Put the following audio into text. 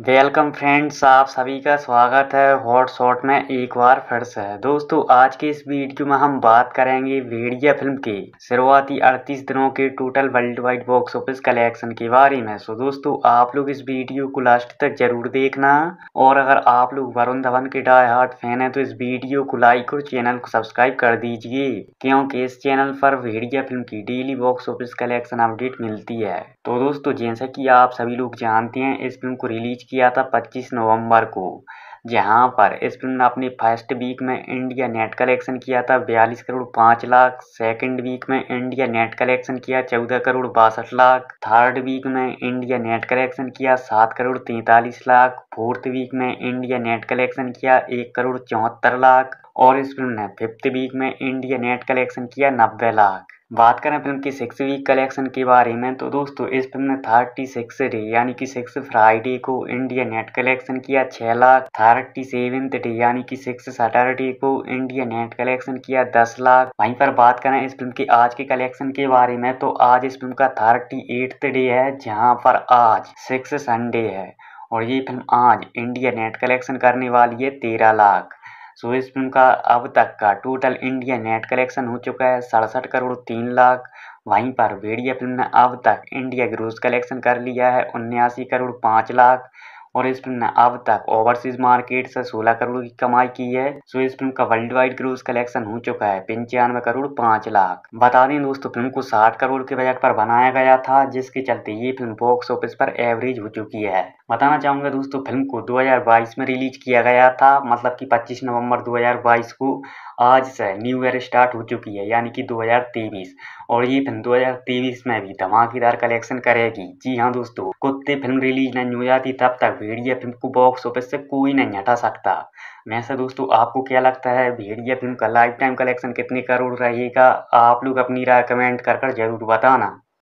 welcome friends आप सभी का स्वागत है हॉट शॉट में एक बार फिर से दोस्तों आज के इस वीडियो में हम बात करेंगे भेड़िया फिल्म के शुरुआती 38 दिनों के total world wide box office collection के बारे में सो दोस्तों आप लोग इस वीडियो को लास्ट तक जरूर देखना और अगर आप लोग वरुण धवन के डाय हार्ट फैन है तो इस वीडियो को लाइक और चैनल को सब्सक्राइब कर दीजिए क्योंकि इस चैनल पर भेड़िया फिल्म की daily box office collection update मिलती है तो दोस्तों जैसा की आप सभी लोग जानते हैं इस फिल्म को रिलीज किया था 25 नवंबर को जहां पर इस फिल्म ने अपनी फर्स्ट वीक में इंडिया नेट कलेक्शन किया था बयालीस करोड़ पाँच लाख सेकंड वीक में इंडिया नेट कलेक्शन किया चौदह करोड़ बासठ लाख थर्ड वीक में इंडिया नेट कलेक्शन किया सात करोड़ तैंतालीस लाख फोर्थ वीक में इंडिया नेट कलेक्शन किया एक करोड़ चौहत्तर लाख और इस फिल्म ने फिफ्थ वीक में इंडिया नेट कलेक्शन किया नब्बे लाख बात करें फिल्म की सिक्स वीक कलेक्शन के बारे में तो दोस्तों इस फिल्म ने थर्टी सिक्स डे यानी कि सिक्स फ्राइडे को इंडिया नेट कलेक्शन किया छह लाख थर्टी सेवेंथ डे यानी कि सिक्स सैटरडे को इंडिया नेट कलेक्शन किया दस लाख वहीं पर बात करें इस फिल्म की आज के कलेक्शन के बारे में तो आज इस फिल्म का थर्टी एट्थ डे है जहाँ पर आज सिक्स संडे है और ये फिल्म आज इंडिया नेट कलेक्शन करने वाली है तेरह लाख सो इस फिल्म का अब तक का टोटल इंडिया नेट कलेक्शन हो चुका है सड़सठ करोड़ तीन लाख वहीं पर भेड़िया फिल्म ने अब तक इंडिया ग्रोस कलेक्शन कर लिया है उन्यासी करोड़ पाँच लाख और इस फिल्म ने अब तक ओवरसीज मार्केट से 16 करोड़ की कमाई की है सो इस फिल्म का वर्ल्ड वाइड ग्रोस कलेक्शन हो चुका है पंचानवे करोड़ पांच लाख बता दें दोस्तों फिल्म को 60 करोड़ के बजट पर बनाया गया था जिसके चलते ये फिल्म बॉक्स ऑफिस पर एवरेज हो चुकी है बताना चाहूंगा दोस्तों फिल्म को दो में रिलीज किया गया था मतलब की पच्चीस नवम्बर दो को आज से न्यू ईयर स्टार्ट हो चुकी है यानी कि 2023 और ये फिल्म 2023 में भी धमाकेदार कलेक्शन करेगी जी हाँ दोस्तों कुत्ते फिल्म रिलीज नहीं हो जाती तब तक भेड़िया फिल्म को बॉक्स ऑफिस से कोई नहीं हटा सकता वैसे दोस्तों आपको क्या लगता है भेड़िया फिल्म का लाइफ टाइम कलेक्शन कितने करोड़ रहेगा आप लोग अपनी राय कमेंट कर कर जरूर बताना